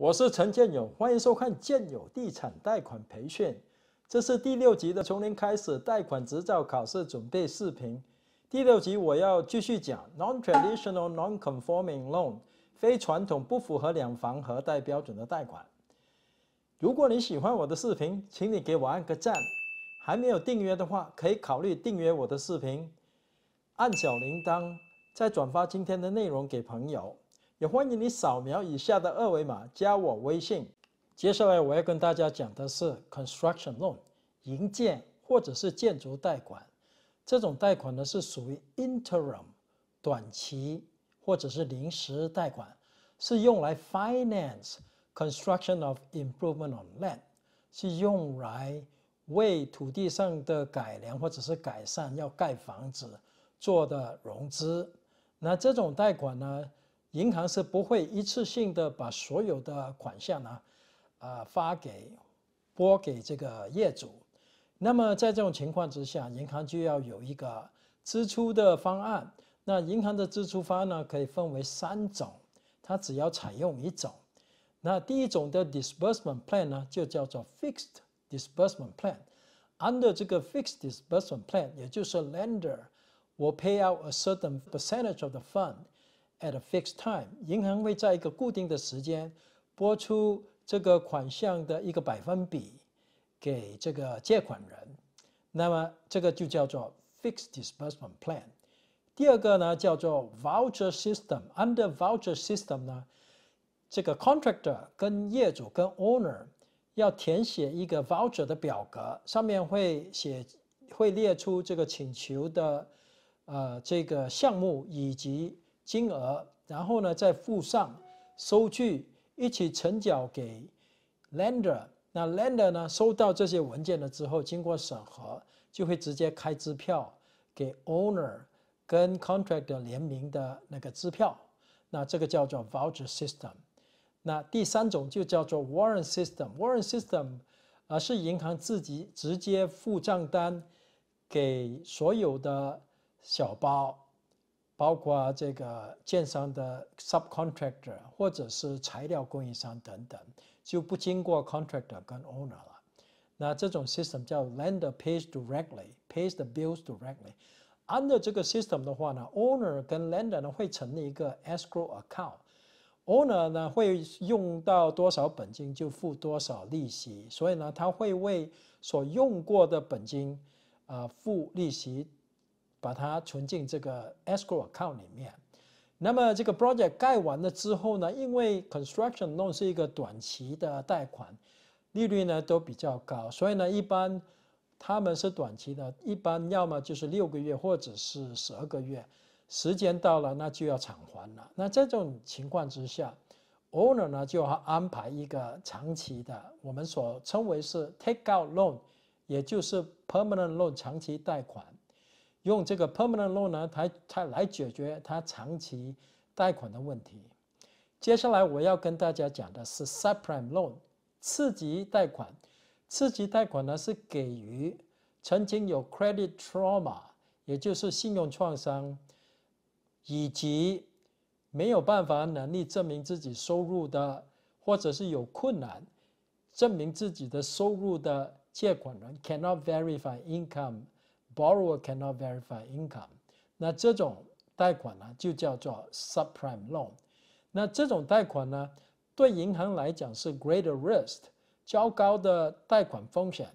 我是陈建勇，欢迎收看建友地产贷款培训。这是第六集的从零开始贷款执照考试准备视频。第六集我要继续讲 non-traditional non-conforming loan 非传统不符合两房和贷标准的贷款。如果你喜欢我的视频，请你给我按个赞。还没有订阅的话，可以考虑订阅我的视频，按小铃铛，再转发今天的内容给朋友。也欢迎你扫描以下的二维码加我微信。接下来我要跟大家讲的是 construction loan，营建或者是建筑贷款。这种贷款呢是属于 interim 短期或者是临时贷款，是用来 finance construction of improvement on land，是用来为土地上的改良或者是改善要盖房子做的融资。那这种贷款呢？银行是不会一次性的把所有的款项呢，啊发给拨给这个业主。那么在这种情况之下，银行就要有一个支出的方案。那银行的支出方案呢，可以分为三种，它只要采用一种。那第一种的 disbursement plan 呢，就叫做 fixed disbursement plan。Under 这个 fixed disbursement plan，也就是 lender will pay out a certain percentage of the fund。At a fixed time，银行会在一个固定的时间拨出这个款项的一个百分比给这个借款人。那么这个就叫做 fixed disbursement plan。第二个呢叫做 voucher system。Under voucher system 呢，这个 contractor 跟业主跟 owner 要填写一个 voucher 的表格，上面会写会列出这个请求的呃这个项目以及金额，然后呢再附上收据，一起存缴给 lender。那 lender 呢收到这些文件了之后，经过审核，就会直接开支票给 owner，跟 contractor 联名的那个支票。那这个叫做 voucher system。那第三种就叫做 warrant system。warrant system 啊是银行自己直接付账单给所有的小包。包括这个建商的 subcontractor，或者是材料供应商等等，就不经过 contractor 跟 owner 了。那这种 system 叫 lender pays directly, pays the bills directly。under 这个 system 的话呢，owner 跟 lender 呢会成立一个 escrow account。owner 呢会用到多少本金就付多少利息，所以呢，他会为所用过的本金，呃，付利息。把它存进这个 escrow account 里面。那么这个 project 盖完了之后呢，因为 construction loan 是一个短期的贷款，利率呢都比较高，所以呢，一般他们是短期的，一般要么就是六个月或者是十二个月，时间到了那就要偿还了。那这种情况之下，owner 呢就要安排一个长期的，我们所称为是 take out loan，也就是 permanent loan 长期贷款。用这个 permanent loan 呢，它它来解决它长期贷款的问题。接下来我要跟大家讲的是 subprime loan，次级贷款。次级贷款呢是给予曾经有 credit trauma，也就是信用创伤，以及没有办法能力证明自己收入的，或者是有困难证明自己的收入的借款人，cannot verify income。borrower cannot verify income，那这种贷款呢就叫做 subprime loan，那这种贷款呢对银行来讲是 greater risk，较高的贷款风险。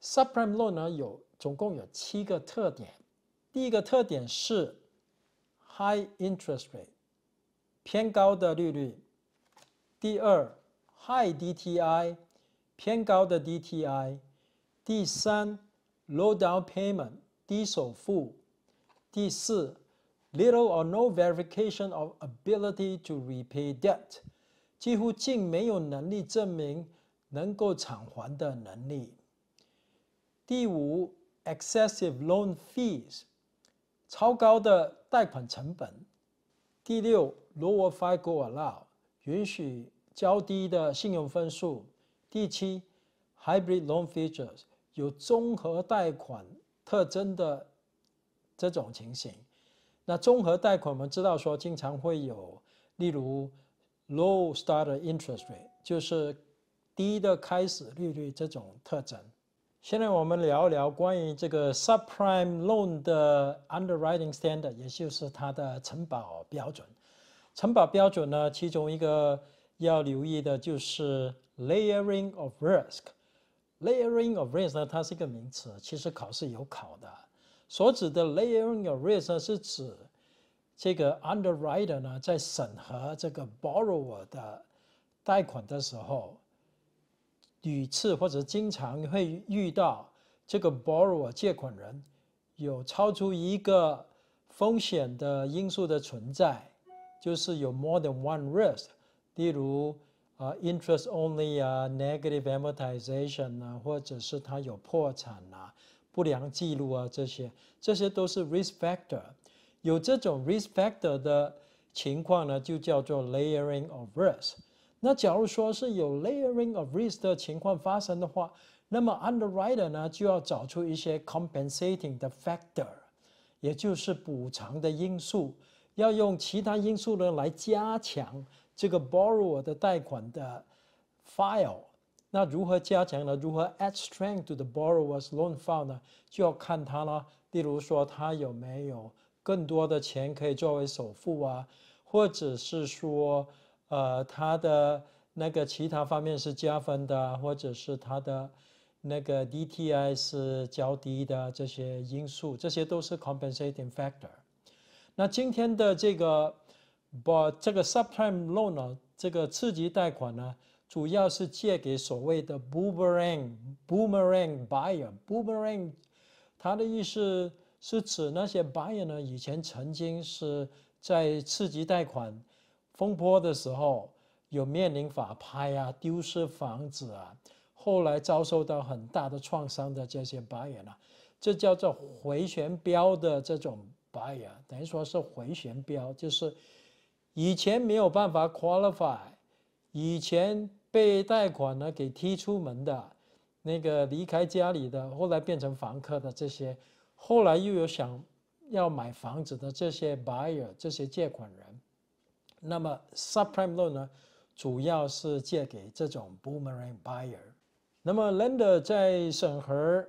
subprime loan 呢有总共有七个特点，第一个特点是 high interest rate，偏高的利率；第二，high DTI，偏高的 DTI；第三。Low down payment，低首付。第四，little or no verification of ability to repay debt，几乎竟没有能力证明能够偿还的能力。第五，excessive loan fees，超高的贷款成本。第六，lower FICO a l l o w 允许较低的信用分数。第七，hybrid loan features。有综合贷款特征的这种情形，那综合贷款我们知道说，经常会有例如 low starter interest rate，就是低的开始利率这种特征。现在我们聊一聊关于这个 subprime loan 的 underwriting standard，也就是它的承保标准。承保标准呢，其中一个要留意的就是 layering of risk。Layering of risk 呢，它是一个名词，其实考试有考的。所指的 layering of risk 是指这个 underwriter 呢，在审核这个 borrower 的贷款的时候，屡次或者经常会遇到这个 borrower 借款人有超出一个风险的因素的存在，就是有 more than one risk，例如。啊，interest only 啊，negative amortization 啊，或者是它有破产啊，不良记录啊，这些这些都是 risk factor。有这种 risk factor 的情况呢，就叫做 layering of risk。那假如说是有 layering of risk 的情况发生的话，那么 underwriter 呢就要找出一些 compensating 的 factor，也就是补偿的因素，要用其他因素呢来加强。这个 borrower 的贷款的 file，那如何加强呢？如何 add strength to the borrower's loan file 呢？就要看他了。例如说，他有没有更多的钱可以作为首付啊，或者是说，呃，他的那个其他方面是加分的，或者是他的那个 DTI 是较低的这些因素，这些都是 compensating factor。那今天的这个。把这个 subprime loan 呢，这个次级贷款呢，主要是借给所谓的 boomerang boomerang buyer boomerang。他的意思是指那些 buyer 呢，以前曾经是在次级贷款风波的时候有面临法拍啊、丢失房子啊，后来遭受到很大的创伤的这些 buyer 呢，这叫做回旋镖的这种 buyer，等于说是回旋镖，就是。以前没有办法 qualify，以前被贷款呢给踢出门的，那个离开家里的，后来变成房客的这些，后来又有想要买房子的这些 buyer，这些借款人，那么 subprime loan 呢，主要是借给这种 boomerang buyer，那么 lender 在审核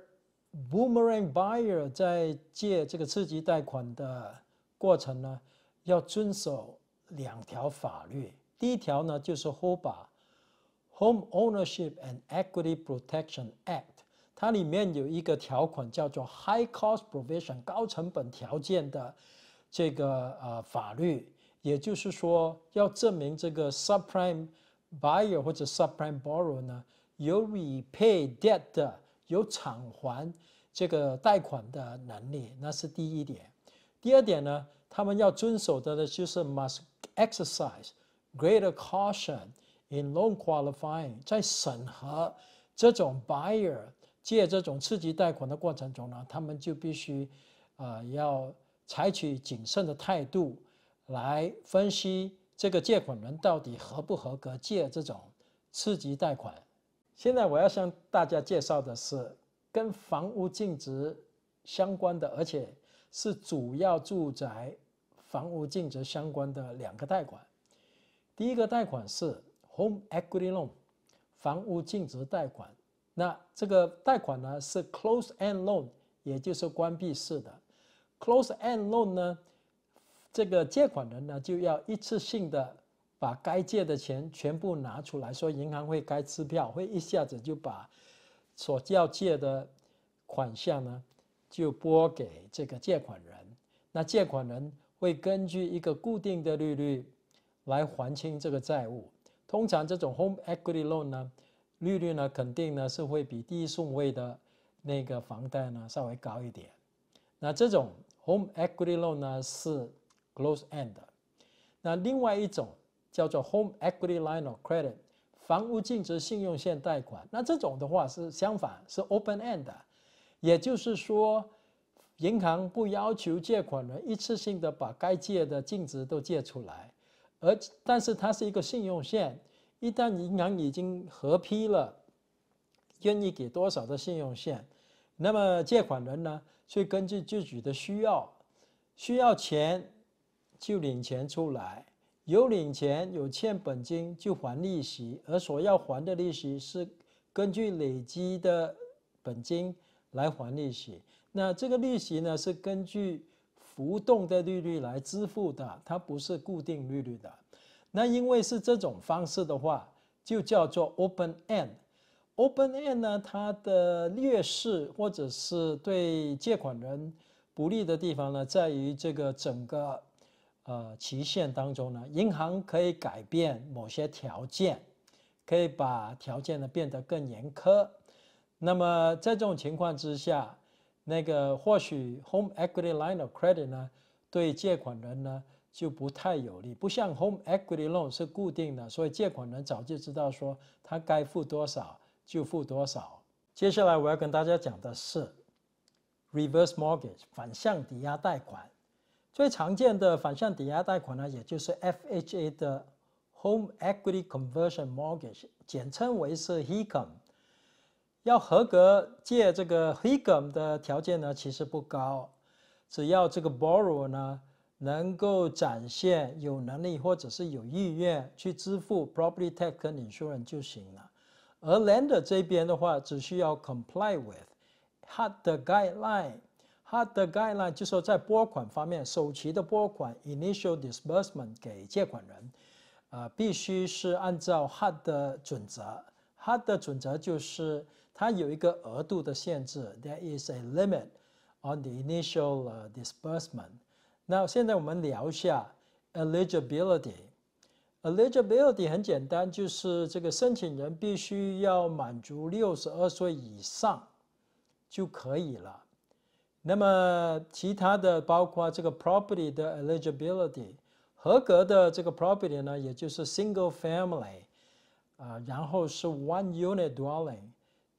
boomerang buyer 在借这个刺激贷款的过程呢，要遵守。两条法律，第一条呢就是 HOBA，Home Ownership and Equity Protection Act，它里面有一个条款叫做 High Cost Provision 高成本条件的这个呃法律，也就是说要证明这个 Subprime Buyer 或者 Subprime Borrower 呢有 repay debt 的有偿还这个贷款的能力，那是第一点。第二点呢？他们要遵守的呢，就是 must exercise greater caution in loan qualifying，在审核这种 buyer 借这种次级贷款的过程中呢，他们就必须啊要采取谨慎的态度来分析这个借款人到底合不合格借这种次级贷款。现在我要向大家介绍的是跟房屋净值相关的，而且是主要住宅。房屋净值相关的两个贷款，第一个贷款是 Home Equity Loan，房屋净值贷款。那这个贷款呢是 c l o s e End Loan，也就是关闭式的。c l o s e End Loan 呢，这个借款人呢就要一次性的把该借的钱全部拿出来说，银行会开支票，会一下子就把所要借的款项呢就拨给这个借款人。那借款人会根据一个固定的利率来还清这个债务。通常这种 home equity loan 呢，利率呢肯定呢是会比第一顺位的那个房贷呢稍微高一点。那这种 home equity loan 呢是 close end 那另外一种叫做 home equity line of credit，房屋净值信用线贷款。那这种的话是相反，是 open end 也就是说。银行不要求借款人一次性的把该借的净值都借出来，而但是它是一个信用线。一旦银行已经合批了，愿意给多少的信用线，那么借款人呢，就根据自己的需要，需要钱就领钱出来，有领钱有欠本金就还利息，而所要还的利息是根据累积的本金来还利息。那这个利息呢是根据浮动的利率来支付的，它不是固定利率的。那因为是这种方式的话，就叫做 open end。open end 呢，它的劣势或者是对借款人不利的地方呢，在于这个整个呃期限当中呢，银行可以改变某些条件，可以把条件呢变得更严苛。那么在这种情况之下，那个或许 home equity line of credit 呢，对借款人呢就不太有利，不像 home equity loan 是固定的，所以借款人早就知道说他该付多少就付多少。接下来我要跟大家讲的是 reverse mortgage 反向抵押贷款，最常见的反向抵押贷款呢，也就是 FHA 的 home equity conversion mortgage 简称为是 HECM。要合格借这个 HIGM 的条件呢，其实不高，只要这个 borrower 呢能够展现有能力或者是有意愿去支付 property tax 跟 insurance 就行了。而 lender 这边的话，只需要 comply with h r d 的 guideline。h d 的 guideline 就说在拨款方面，首期的拨款 initial disbursement 给借款人，呃，必须是按照 h r d 的准则。h r d 的准则就是。它有一个额度的限制，There is a limit on the initial disbursement。那现在我们聊一下 eligibility。Eligibility 很简单，就是这个申请人必须要满足六十二岁以上就可以了。那么其他的包括这个 property 的 eligibility，合格的这个 property 呢，也就是 single family，啊，然后是 one unit dwelling。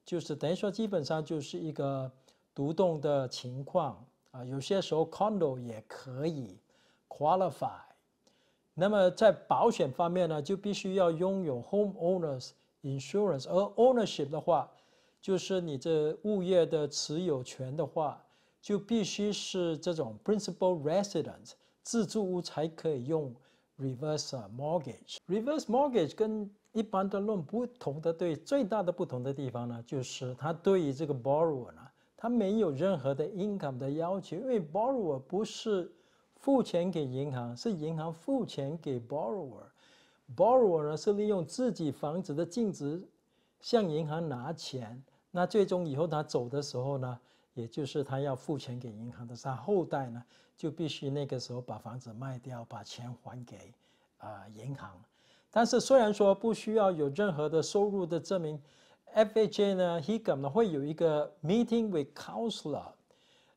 就是等于说，基本上就是一个独栋的情况啊。有些时候 condo 也可以 qualify。那么在保险方面呢，就必须要拥有 homeowners insurance。而 ownership 的话，就是你这物业的持有权的话，就必须是这种 principal residence 自住屋才可以用 reverse mortgage。reverse mortgage 跟一般的论不同的对最大的不同的地方呢，就是它对于这个 borrower 呢，它没有任何的 income 的要求，因为 borrower 不是付钱给银行，是银行付钱给 borrower。borrower 呢是利用自己房子的净值向银行拿钱，那最终以后他走的时候呢，也就是他要付钱给银行的，他后代呢就必须那个时候把房子卖掉，把钱还给啊银行。但是虽然说不需要有任何的收入的证明，FHA 呢，HIGA 呢会有一个 meeting with counselor，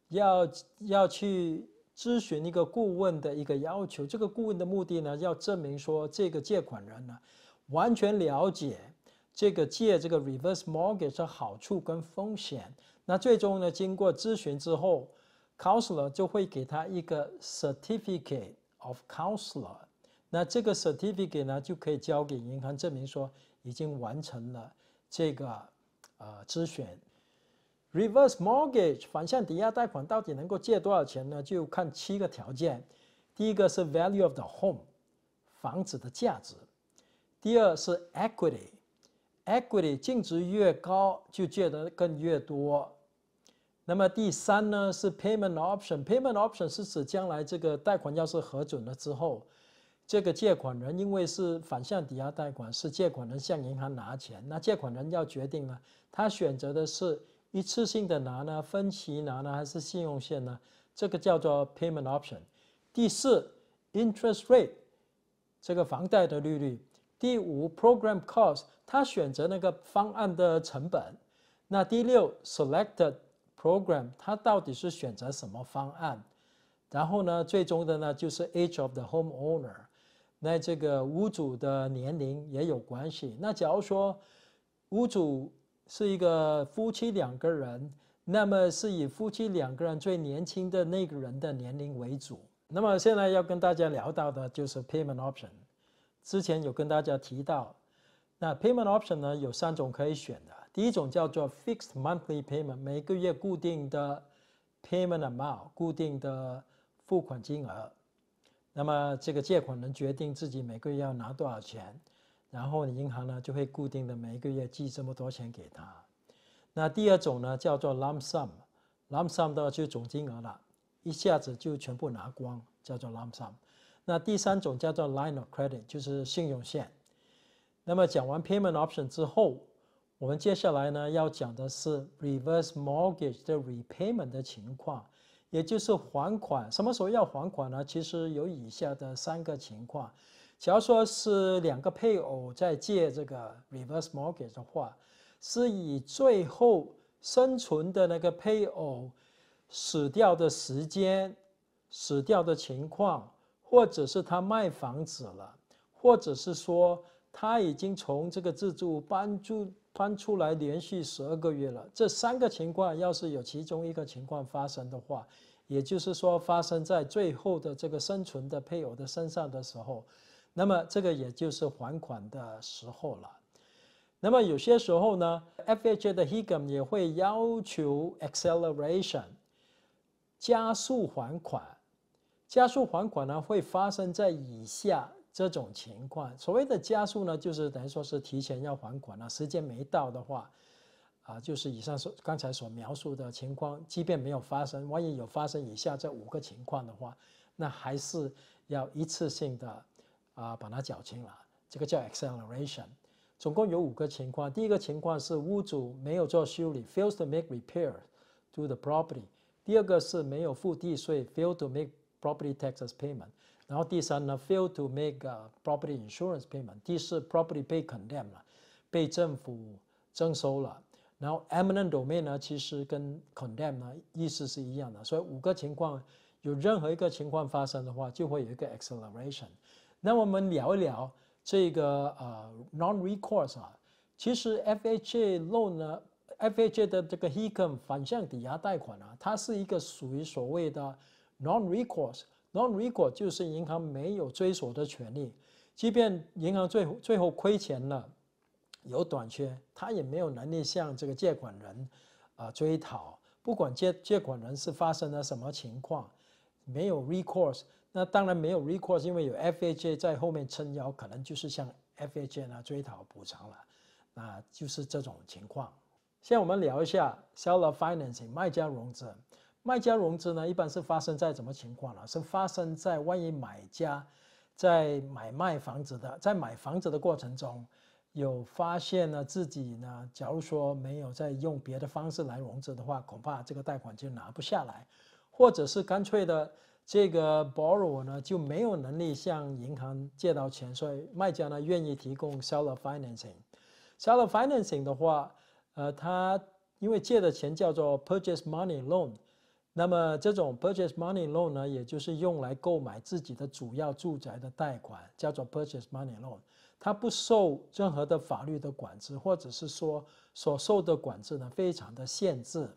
要要去咨询一个顾问的一个要求。这个顾问的目的呢，要证明说这个借款人呢完全了解这个借这个 reverse mortgage 的好处跟风险。那最终呢，经过咨询之后，counselor 就会给他一个 certificate of counselor。那这个 certificate 呢，就可以交给银行证明说已经完成了这个呃资选 reverse mortgage 反向抵押贷款到底能够借多少钱呢？就看七个条件。第一个是 value of the home 房子的价值。第二是 equity equity 净值越高，就借得更越多。那么第三呢是 payment option payment option 是指将来这个贷款要是核准了之后。这个借款人因为是反向抵押贷款，是借款人向银行拿钱，那借款人要决定呢，他选择的是一次性的拿呢，分期拿呢，还是信用线呢？这个叫做 payment option。第四，interest rate，这个房贷的利率。第五，program cost，他选择那个方案的成本。那第六，selected program，他到底是选择什么方案？然后呢，最终的呢就是 age of the homeowner。那这个屋主的年龄也有关系。那假如说屋主是一个夫妻两个人，那么是以夫妻两个人最年轻的那个人的年龄为主。那么现在要跟大家聊到的就是 payment option。之前有跟大家提到，那 payment option 呢有三种可以选的。第一种叫做 fixed monthly payment，每个月固定的 payment amount，固定的付款金额。那么，这个借款人决定自己每个月要拿多少钱，然后你银行呢就会固定的每个月寄这么多钱给他。那第二种呢叫做 lump sum，lump sum 的就是总金额了，一下子就全部拿光，叫做 lump sum。那第三种叫做 line of credit，就是信用线。那么讲完 payment option 之后，我们接下来呢要讲的是 reverse mortgage 的 repayment 的情况。也就是还款什么时候要还款呢？其实有以下的三个情况：假如说是两个配偶在借这个 reverse mortgage 的话，是以最后生存的那个配偶死掉的时间、死掉的情况，或者是他卖房子了，或者是说他已经从这个自住搬助。翻出来连续十二个月了，这三个情况要是有其中一个情况发生的话，也就是说发生在最后的这个生存的配偶的身上的时候，那么这个也就是还款的时候了。那么有些时候呢，FHA 的 h e g m 也会要求 acceleration 加速还款。加速还款呢，会发生在以下。这种情况所谓的加速呢，就是等于说是提前要还款了。时间没到的话，啊，就是以上所刚才所描述的情况，即便没有发生，万一有发生以下这五个情况的话，那还是要一次性的啊把它缴清了。这个叫 acceleration。总共有五个情况。第一个情况是屋主没有做修理，fails to make repair to the property。第二个是没有付地税，fail to make property taxes payment。然后第三呢，fail to make a property insurance payment。第四，property 被 condemned 了，被政府征收了。然后 e m i n e n t d o m a i n 呢，其实跟 c o n d e m n 呢意思是一样的。所以五个情况，有任何一个情况发生的话，就会有一个 acceleration。那我们聊一聊这个呃 non recourse 啊。其实 FHA loan 呢，FHA 的这个 HECM 反向抵押贷款啊，它是一个属于所谓的 non recourse。然后，如果就是银行没有追索的权利，即便银行最后最后亏钱了，有短缺，他也没有能力向这个借款人，啊追讨。不管借借款人是发生了什么情况，没有 recourse，那当然没有 recourse，因为有 FHA 在后面撑腰，可能就是向 FHA 呢追讨补偿了。那就是这种情况。现在我们聊一下 seller financing 卖家融资。卖家融资呢，一般是发生在什么情况呢？是发生在万一买家在买卖房子的，在买房子的过程中，有发现呢自己呢，假如说没有再用别的方式来融资的话，恐怕这个贷款就拿不下来，或者是干脆的这个 borrower 呢就没有能力向银行借到钱，所以卖家呢愿意提供 seller financing。seller financing 的话，呃，他因为借的钱叫做 purchase money loan。那么这种 purchase money loan 呢，也就是用来购买自己的主要住宅的贷款，叫做 purchase money loan。它不受任何的法律的管制，或者是说所受的管制呢非常的限制。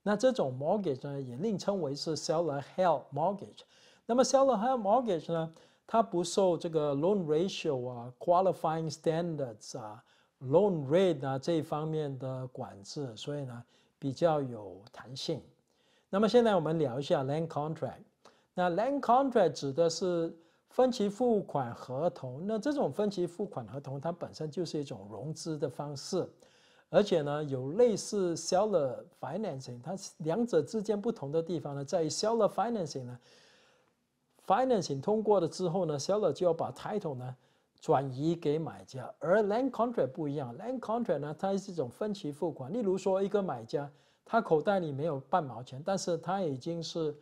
那这种 mortgage 呢，也另称为是 seller h e l p mortgage。那么 seller h e l p mortgage 呢，它不受这个 loan ratio 啊、qualifying standards 啊、loan rate 啊这一方面的管制，所以呢比较有弹性。那么现在我们聊一下 land contract。那 land contract 指的是分期付款合同。那这种分期付款合同，它本身就是一种融资的方式，而且呢，有类似 seller financing。它两者之间不同的地方呢，在于 seller financing 呢，financing 通过了之后呢，seller 就要把 title 呢转移给买家，而 land contract 不一样。land contract 呢，它是一种分期付款。例如说，一个买家。他口袋里没有半毛钱，但是他已经是，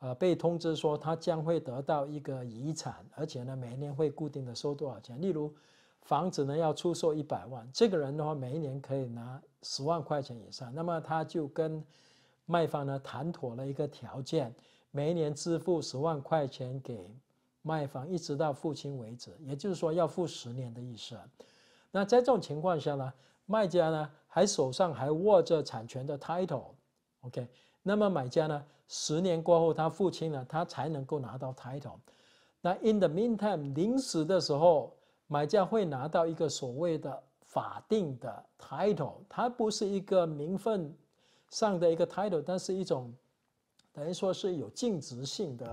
呃，被通知说他将会得到一个遗产，而且呢，每一年会固定的收多少钱。例如，房子呢要出售一百万，这个人的话每一年可以拿十万块钱以上。那么他就跟卖方呢谈妥了一个条件，每一年支付十万块钱给卖方，一直到付清为止。也就是说，要付十年的意思。那在这种情况下呢，卖家呢？还手上还握着产权的 title，OK，那么买家呢？十年过后他付清了，他才能够拿到 title。那 in the meantime，临时的时候，买家会拿到一个所谓的法定的 title，它不是一个名分上的一个 title，但是一种等于说是有净值性的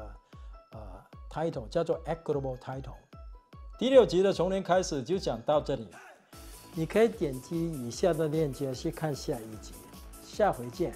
呃 title，叫做 equitable title。第六集的从零开始就讲到这里。你可以点击以下的链接去看下一集，下回见。